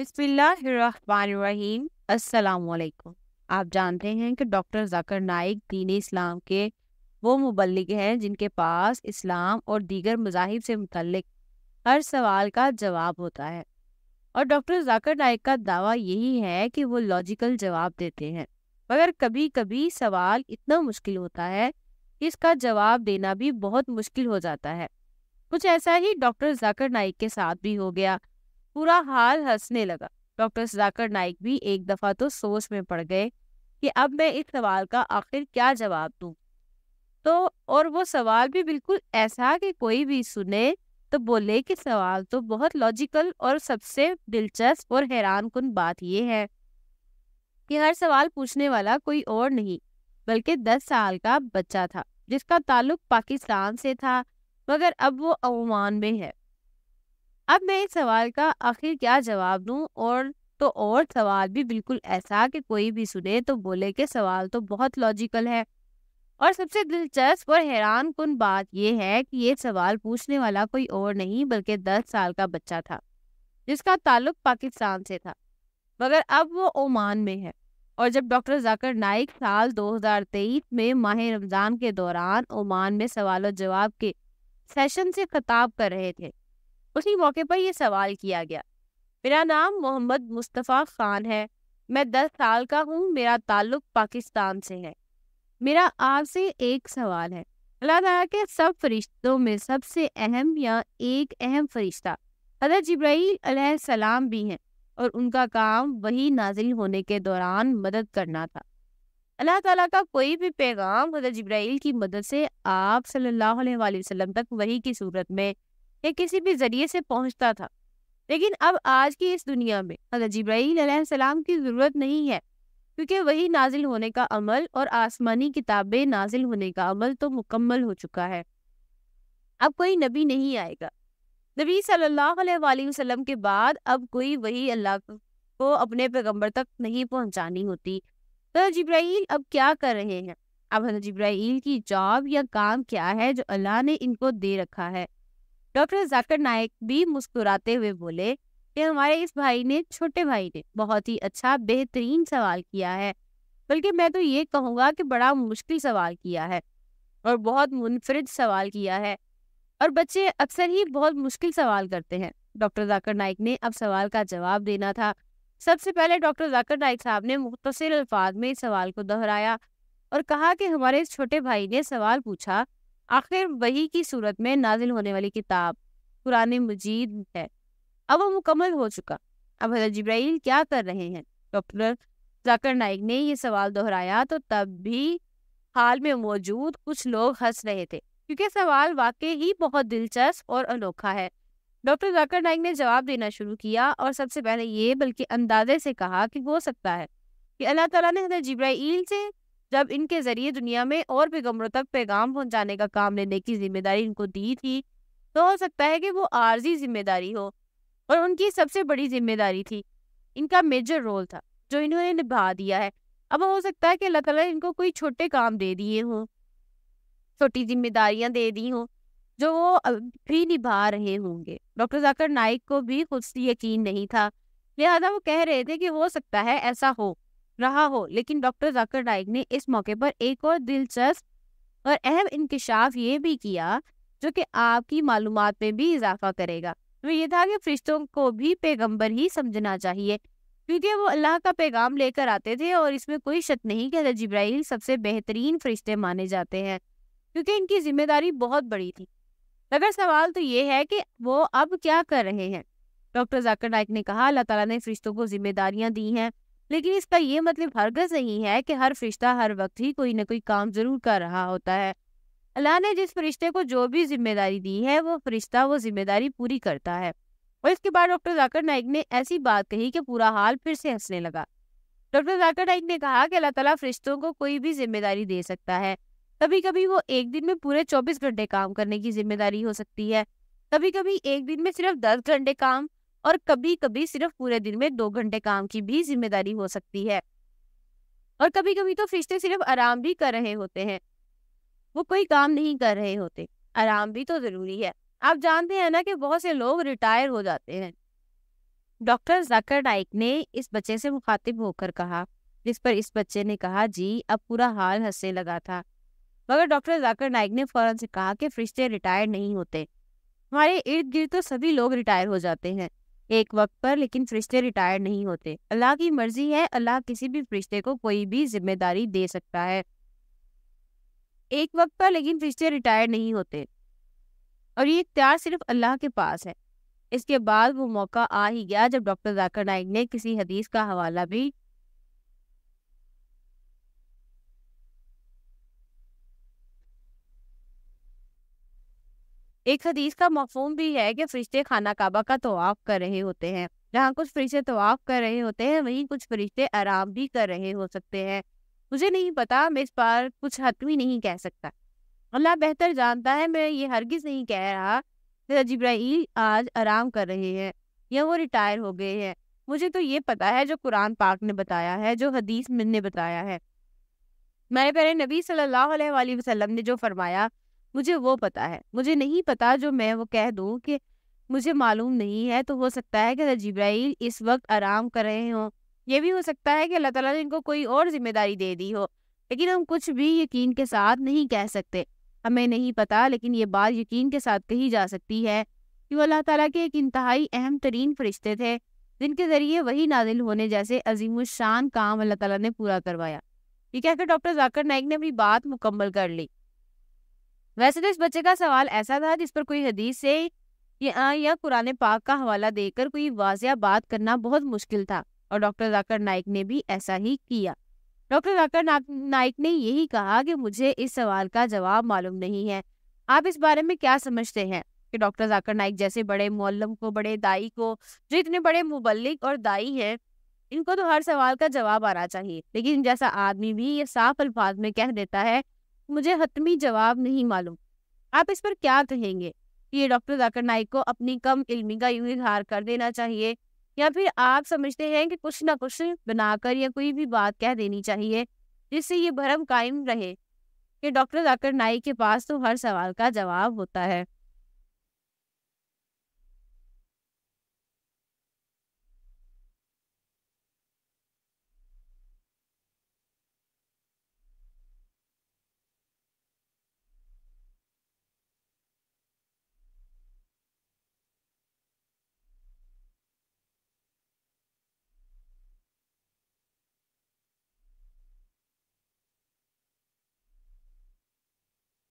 बिस्मिल्लाहिर्रहमानिर्रहीम अस्सलाम आप जानते हैं कि डॉक्टर जाकर नाइक दीन इस्लाम के वो मुबलिक हैं जिनके पास इस्लाम और दीगर मजाहिब से मुतलक हर सवाल का जवाब होता है और डॉक्टर जाकर नाइक का दावा यही है कि वो लॉजिकल जवाब देते हैं मगर कभी कभी सवाल इतना मुश्किल होता है कि इसका जवाब देना भी बहुत मुश्किल हो जाता है कुछ ऐसा ही डॉक्टर जाकर नाइक के साथ भी हो गया पूरा हाल हंसने लगा डॉक्टर सुधाकर नाइक भी एक दफा तो सोच में पड़ गए कि अब मैं इस सवाल का आखिर क्या जवाब दूं तो और वो सवाल भी बिल्कुल ऐसा कि कोई भी सुने तो बोले कि सवाल तो बहुत लॉजिकल और सबसे दिलचस्प और हैरान कन बात यह है कि हर सवाल पूछने वाला कोई और नहीं बल्कि दस साल का बच्चा था जिसका ताल्लुक पाकिस्तान से था मगर अब वो अवमान में है अब मैं इस सवाल का आखिर क्या जवाब दूं और तो और सवाल भी बिल्कुल ऐसा कि कोई भी सुने तो बोले कि सवाल तो बहुत लॉजिकल है और सबसे दिलचस्प और हैरान कन बात यह है कि ये सवाल पूछने वाला कोई और नहीं बल्कि दस साल का बच्चा था जिसका ताल्लुक पाकिस्तान से था मगर अब वो ओमान में है और जब डॉक्टर जाकर नाइक साल 2023 में माह रमज़ान के दौरान ओमान में सवाल और जवाब के सेशन से खताब कर रहे थे उसी मौके पर यह सवाल किया गया मेरा नाम मोहम्मद मुस्तफ़ा खान है मैं दस साल का हूँ मेरा ताल्लुक पाकिस्तान से है मेरा आपसे एक सवाल है अल्लाह तला के सब फरिश्तों में सबसे अहम या एक अहम फरिश्ता हजरत जब्राईल सलाम भी हैं और उनका काम वही नाजिल होने के दौरान मदद करना था अल्लाह ताला का कोई भी पैगाम हजरत जब्राइल की मदद से आप सल्लल्लाहु अलैहि वसल्लम तक वही की सूरत में या किसी भी जरिए से पहुंचता था लेकिन अब आज की इस दुनिया में हजरत जब्राईल की ज़रूरत नहीं है क्योंकि वही नाजिल होने का अमल और आसमानी किताबें नाजिल होने का अमल तो मुकम्मल हो चुका है अब कोई नबी नहीं आएगा नबी सल्लल्लाहु अलैहि वसल्लम के बाद अब कोई वही अल्लाह को अपने पैगम्बर तक नहीं पहुंचानी होती तो जब्राईल अब क्या कर रहे हैं अब हजरत जब्राईल की जॉब या काम क्या है जो अल्लाह ने इनको दे रखा है डॉक्टर जाकर नायक भी मुस्कुराते हुए बोले कि हमारे इस भाई ने छोटे भाई ने बहुत ही अच्छा बेहतरीन सवाल किया है बल्कि मैं तो ये कहूँगा कि बड़ा मुश्किल सवाल किया है और बहुत मुनफरद सवाल किया है और बच्चे अक्सर ही बहुत मुश्किल सवाल करते हैं डॉक्टर जाकर नाइक ने अब सवाल का जवाब देना था सबसे पहले डॉक्टर जाकर नाइक साहब ने मुख्तर अल्फाज में इस सवाल को दोहराया और कहा कि हमारे इस छोटे भाई ने सवाल पूछा आखिर वही की सूरत में नाजिल होने वाली किताब कुरान मजीद है अब वो मुकम्मल हो चुका अब हजरत जब्राइल क्या कर रहे हैं डॉक्टर जाकर नाइक ने ये सवाल दोहराया तो तब भी हाल में मौजूद कुछ लोग हंस रहे थे क्योंकि सवाल वाकई ही बहुत दिलचस्प और अनोखा है डॉक्टर जाकर नाइक ने जवाब देना शुरू किया और सबसे पहले ये बल्कि अंदाजे से कहा कि हो सकता है कि अल्लाह तला ने हजरत जब्राइल से जब इनके जरिए दुनिया में और भी गमरों तक पैगाम पहुंचाने का काम लेने की जिम्मेदारी इनको दी थी तो हो सकता है कि वो आर्जी जिम्मेदारी हो और उनकी सबसे बड़ी जिम्मेदारी थी इनका मेजर रोल था जो इन्होंने निभा दिया है अब हो सकता है कि अल्लाह ताला इनको कोई छोटे काम दे दिए हों छोटी जिम्मेदारियां दे दी हों जो वो भी निभा रहे होंगे डॉक्टर जाकर नाइक को भी खुद से यकीन नहीं था लिहाजा वो कह रहे थे कि हो सकता है ऐसा हो रहा हो लेकिन डॉक्टर जाकर नाइक ने इस मौके पर एक और दिलचस्प और अहम इंकशाफ ये भी किया जो कि आपकी मालूम में भी इजाफा करेगा वो तो ये था कि फरिश्तों को भी पैगंबर ही समझना चाहिए क्योंकि वो अल्लाह का पैगाम लेकर आते थे और इसमें कोई शक नहीं कि जब्राहल सबसे बेहतरीन फरिश्ते माने जाते हैं क्योंकि इनकी जिम्मेदारी बहुत बड़ी थी अगर सवाल तो ये है कि वो अब क्या कर रहे हैं डॉक्टर जाकर नाइक ने कहा अल्लाह तला ने फरिश्तों को जिम्मेदारियां दी हैं लेकिन इसका ये मतलब हरगज नहीं है कि हर फरिश्ता हर वक्त ही कोई ना कोई काम जरूर कर रहा होता है अल्लाह ने जिस फरिश्ते को जो भी जिम्मेदारी दी है वो फरिश्ता वो जिम्मेदारी पूरी करता है और इसके बाद डॉक्टर जाकर नाइक ने ऐसी बात कही कि पूरा हाल फिर से हंसने लगा डॉक्टर जाकर नाइक ने कहा कि अल्लाह तला फरिश्तों को कोई भी जिम्मेदारी दे सकता है कभी कभी वो एक दिन में पूरे चौबीस घंटे काम करने की जिम्मेदारी हो सकती है कभी कभी एक दिन में सिर्फ दस घंटे काम और कभी कभी सिर्फ पूरे दिन में दो घंटे काम की भी जिम्मेदारी हो सकती है और कभी कभी तो फरिश्ते सिर्फ आराम भी कर रहे होते हैं वो कोई काम नहीं कर रहे होते आराम भी तो जरूरी है आप जानते हैं ना कि बहुत से लोग रिटायर हो जाते हैं डॉक्टर जाकर नाइक ने इस बच्चे से मुखातिब होकर कहा जिस पर इस बच्चे ने कहा जी अब पूरा हाल हंसने लगा था मगर डॉक्टर जाकर नाइक ने फौरन से कहा कि फरिश्ते रिटायर नहीं होते हमारे इर्द गिर्द तो सभी लोग रिटायर हो जाते हैं एक वक्त पर लेकिन फरिश्ते रिटायर नहीं होते अल्लाह की मर्जी है अल्लाह किसी भी फरिश्ते को कोई भी जिम्मेदारी दे सकता है एक वक्त पर लेकिन फरिश्ते रिटायर नहीं होते और ये इख्तियार सिर्फ अल्लाह के पास है इसके बाद वो मौका आ ही गया जब डॉक्टर जाकर नाइक ने किसी हदीस का हवाला भी एक हदीस का मफहम भी है कि फरिश्ते खाना काबा का तोाफ़ कर रहे होते हैं जहाँ कुछ फरिश्ते तोाफ़ कर रहे होते हैं वहीं कुछ फरिश्ते आराम भी कर रहे हो सकते हैं मुझे नहीं पता मैं इस बार कुछ हतमी नहीं कह सकता अल्लाह बेहतर जानता है मैं ये हरगिज़ नहीं कह रहा कि जब्राइल आज आराम कर रहे हैं या वो रिटायर हो गए हैं मुझे तो ये पता है जो कुरान पाक ने बताया है जो हदीस ने बताया है मेरे प्यारे नबी सल्लल्लाहु अलैहि वसल्लम ने जो फरमाया मुझे वो पता है मुझे नहीं पता जो मैं वो कह दूँ कि मुझे मालूम नहीं है तो हो सकता है कि जब्राइल इस वक्त आराम कर रहे हों ये भी हो सकता है कि अल्लाह ताला ने इनको कोई और जिम्मेदारी दे दी हो लेकिन हम कुछ भी यकीन के साथ नहीं कह सकते हमें नहीं पता लेकिन ये बात यकीन के साथ कही जा सकती है कि वो अल्लाह ताला के एक इंतहाई अहम तरीन फरिश्ते थे जिनके ज़रिए वही नादिल होने जैसे अजीम शान काम अल्लाह ताला ने पूरा करवाया ये कहकर डॉक्टर जाकर नाइक ने अपनी बात मुकम्मल कर ली वैसे तो इस बच्चे का सवाल ऐसा था जिस पर कोई हदीस से या, या कुरान पाक का हवाला देकर कोई वाजिया बात करना बहुत मुश्किल था और डॉक्टर जाकर नाइक ने भी ऐसा ही किया डॉक्टर जाकर नाइक ने यही कहा कि मुझे इस सवाल का जवाब मालूम नहीं है आप इस बारे में क्या समझते हैं कि डॉक्टर जाकर नाइक जैसे बड़े मोलम को बड़े दाई को जो इतने बड़े मुबलिक और दाई हैं इनको तो हर सवाल का जवाब आना चाहिए लेकिन जैसा आदमी भी ये साफ अल्फाज में कह देता है मुझे हतमी जवाब नहीं मालूम आप इस पर क्या कहेंगे ये डॉक्टर जाकर नाइक को अपनी कम इल्मी का यूं इजहार कर देना चाहिए या फिर आप समझते हैं कि कुछ ना कुछ बनाकर या कोई भी बात कह देनी चाहिए जिससे ये भरम कायम रहे कि डॉक्टर जाकर नाइक के पास तो हर सवाल का जवाब होता है